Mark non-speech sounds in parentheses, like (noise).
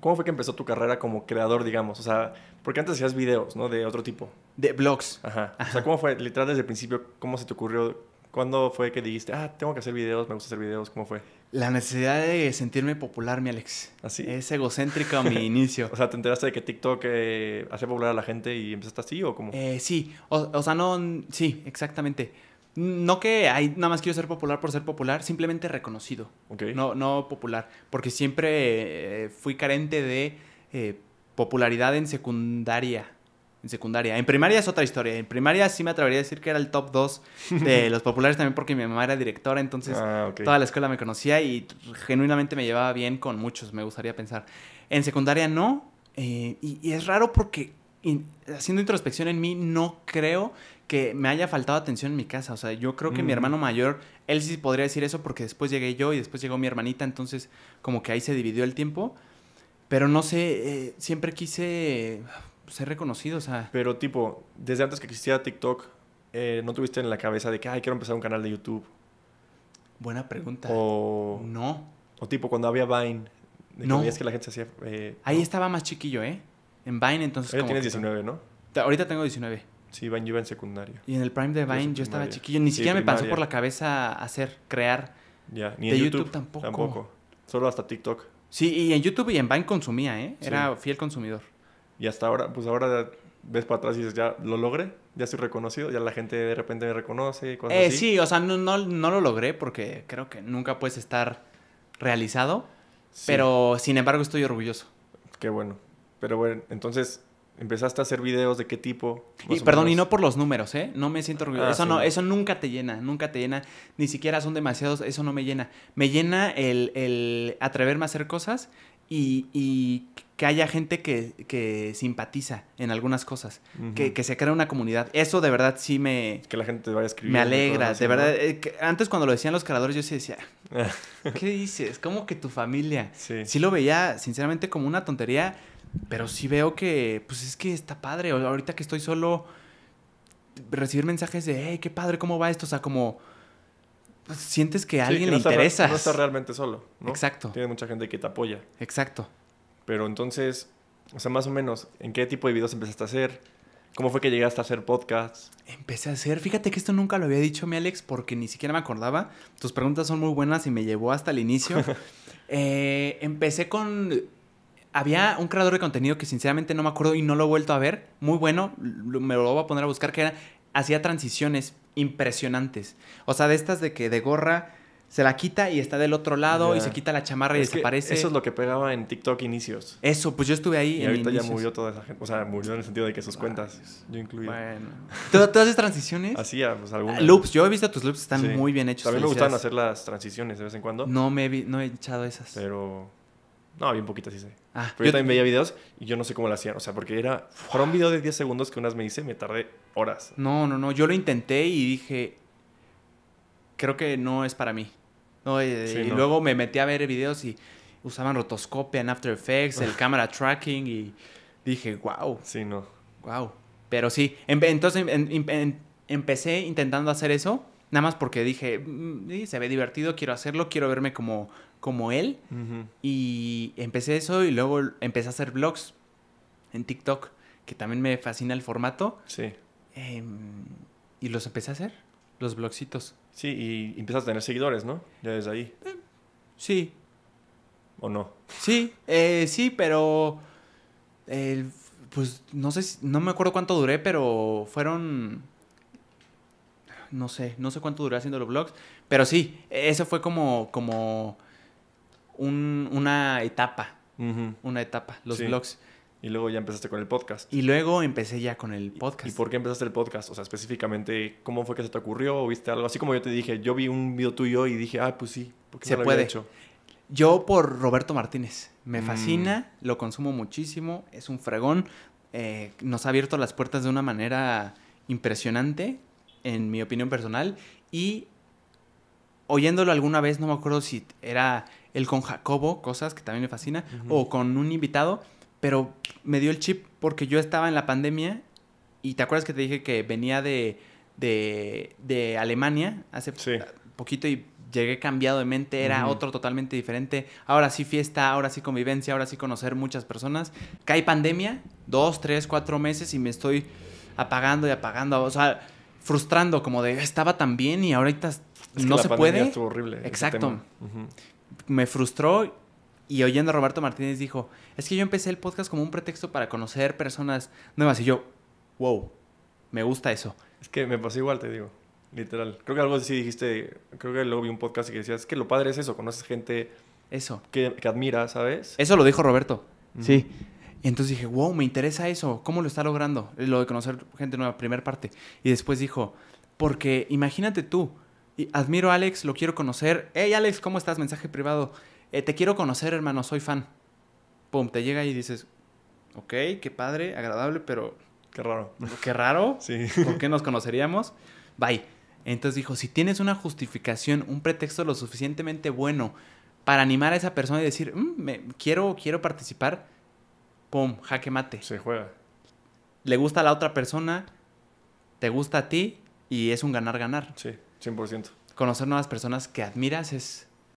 ¿Cómo fue que empezó tu carrera como creador, digamos? O sea, porque antes hacías videos, ¿no? De otro tipo. De blogs. Ajá. O sea, ¿cómo fue? Literal desde el principio, ¿cómo se te ocurrió? ¿Cuándo fue que dijiste, ah, tengo que hacer videos, me gusta hacer videos? ¿Cómo fue? La necesidad de sentirme popular, mi Alex. ¿Así? ¿Ah, es egocéntrica (laughs) mi inicio. o sea, ¿te enteraste de que TikTok eh, hace popular a la gente y empezaste así o cómo? Eh, sí, o, o sea, no, sí, exactamente. No que hay nada más quiero ser popular por ser popular, simplemente reconocido. No, no popular. Porque siempre eh, fui carente de eh, popularidad en secundaria. En secundaria. En primaria es otra historia. En primaria sí me atrevería a decir que era el top 2 de (laughs) los populares también porque mi mamá era directora, entonces ah, toda la escuela me conocía y genuinamente me llevaba bien con muchos, me gustaría pensar. En secundaria no. Eh, y es raro porque haciendo introspección en mí, no creo que me haya faltado atención en mi casa. O sea, yo creo que mi hermano mayor, él sí podría decir eso porque después llegué yo y después llegó mi hermanita, entonces como que ahí se dividió el tiempo. Pero no sé, eh, siempre quise pues, ser reconocido, o sea. Pero tipo, desde antes que existía TikTok, eh, ¿no tuviste en la cabeza de que, ay, quiero empezar un canal de YouTube? Buena pregunta. O... No. O tipo, cuando había Vine, no. que la gente hacía... Eh, ahí estaba más chiquillo, ¿eh? En Vine, entonces. como tienes 19, ¿no? Ahorita tengo 19. Sí, Vine yo iba en secundario. Y en el Prime de Vine yo, estaba chiquillo. Ni siquiera me pasó por la cabeza hacer, crear. Ya, ni de en YouTube, tampoco. Tampoco. Solo hasta TikTok. Sí, y en YouTube y en Vine consumía, ¿eh? Era fiel consumidor. Y hasta ahora, pues ahora ves para atrás y dices, ya lo logré, ya soy reconocido, ya la gente de repente me reconoce. eh, Sí, o sea, no, no, lo logré porque creo que nunca puedes estar realizado, pero sin embargo estoy orgulloso. Qué bueno. Pero bueno, entonces empezaste a hacer videos de qué tipo. Y perdón, y no por los números, ¿eh? No me siento orgulloso. Ah, eso no, eso nunca te llena, nunca te llena. Ni siquiera son demasiados, eso no me llena. Me llena el, atreverme a hacer cosas y, que haya gente que, simpatiza en algunas cosas, que, se crea una comunidad. Eso de verdad sí me... Que la gente te vaya a escribir. Me alegra, de verdad. Eh, antes cuando lo decían los creadores yo sí decía, (laughs) ¿qué dices? ¿Cómo que tu familia? Sí. sí lo veía sinceramente como una tontería pero sí veo que, pues es que está padre. Ahorita que estoy solo, recibir mensajes de, hey, qué padre, ¿cómo va esto? O sea, como pues, sientes que a alguien le interesa. No estás realmente solo, Exacto. Tiene mucha gente que te apoya. Exacto. Pero entonces, o sea, más o menos, ¿en qué tipo de videos empezaste a hacer? ¿Cómo fue que llegaste a hacer podcasts? Empecé a hacer, fíjate que esto nunca lo había dicho mi Alex porque ni siquiera me acordaba. Tus preguntas son muy buenas y me llevó hasta el inicio. (laughs) Eh, empecé con había un creador de contenido que sinceramente no me acuerdo y no lo he vuelto a ver, muy bueno, me lo voy a poner a buscar, que era, hacía transiciones impresionantes. O sea, de estas de que de gorra se la quita y está del otro lado y se quita la chamarra y desaparece. Eso es lo que pegaba en TikTok inicios. Eso, pues yo estuve ahí. Y ahorita ya murió toda esa gente. O sea, murió en el sentido de que sus ah, cuentas, yo incluido. Bueno. (laughs) ¿Tú, haces transiciones? Hacía, pues algunas. Ah, loops, yo he visto tus loops, están muy bien hechos. mí me gustan hacer las transiciones de vez en cuando. No me no he echado esas. Pero no, bien poquitas sí Ah, pero yo, también veía videos y yo no sé cómo lo hacían. O sea, porque era. fueron un video de 10 segundos que unas me hice, me tardé horas. No, no, no. Yo lo intenté y dije. Creo que no es para mí. y, luego me metí a ver videos y usaban rotoscopia en After Effects, el ah. camera tracking y dije, wow. Sí, no. Wow. Pero sí, entonces empecé intentando hacer eso Nada más porque dije, mm, se ve divertido, quiero hacerlo, quiero verme como, como él. Y empecé eso y luego empecé a hacer vlogs en TikTok, que también me fascina el formato. Sí. Em, y los empecé a hacer, los blogcitos. Sí, y empezaste a tener seguidores, ¿no? Ya desde ahí. Eh, sí. ¿O no? Sí, eh, sí, pero... pues no sé, no me acuerdo cuánto duré, pero fueron no sé, no sé cuánto duré haciendo los vlogs, pero sí, eso fue como, como un, una etapa, una etapa, los vlogs. blogs. Y luego ya empezaste con el podcast. Y luego empecé ya con el podcast. ¿Y por qué empezaste el podcast? O sea, específicamente, ¿cómo fue que se te ocurrió? ¿O viste algo? Así como yo te dije, yo vi un video tuyo y dije, ah, pues sí, porque se no puede. Yo por Roberto Martínez. Me mm. fascina, lo consumo muchísimo, es un fregón. Eh, nos ha abierto las puertas de una manera impresionante en mi opinión personal. Y oyéndolo alguna vez, no me acuerdo si era el con Jacobo, cosas que también me fascina, o con un invitado, pero me dio el chip porque yo estaba en la pandemia y te acuerdas que te dije que venía de, de, de Alemania hace poquito y llegué cambiado de mente, era otro totalmente diferente. Ahora sí fiesta, ahora sí convivencia, ahora sí conocer muchas personas. Cae pandemia, dos, tres, cuatro meses y me estoy apagando y apagando. O sea, frustrando, como de estaba tan bien y ahorita es no se puede. horrible. Exacto. Me frustró y oyendo a Roberto Martínez dijo, es que yo empecé el podcast como un pretexto para conocer personas nuevas y yo, wow, me gusta eso. Es que me pasó igual, te digo, literal. Creo que algo así dijiste, creo que luego vi un podcast y que decías, es que lo padre es eso, conoces gente eso. Que, admira, ¿sabes? Eso lo dijo Roberto. Sí, y Entonces dije, wow, me interesa eso, ¿cómo lo está logrando? Lo de conocer gente nueva, primera parte. Y después dijo, porque imagínate tú, admiro a Alex, lo quiero conocer. Hey Alex, ¿cómo estás? Mensaje privado. Eh, te quiero conocer, hermano, soy fan. Pum, te llega y dices, ok, qué padre, agradable, pero... Qué raro. Qué raro. (laughs) sí. ¿Por qué nos conoceríamos? Bye. Entonces dijo, si tienes una justificación, un pretexto lo suficientemente bueno para animar a esa persona y decir, mm, quiero, quiero participar, pum, jaque mate. Se juega. Le gusta a la otra persona, te gusta a ti y es un ganar-ganar. Sí, 100%. Conocer nuevas personas que admiras es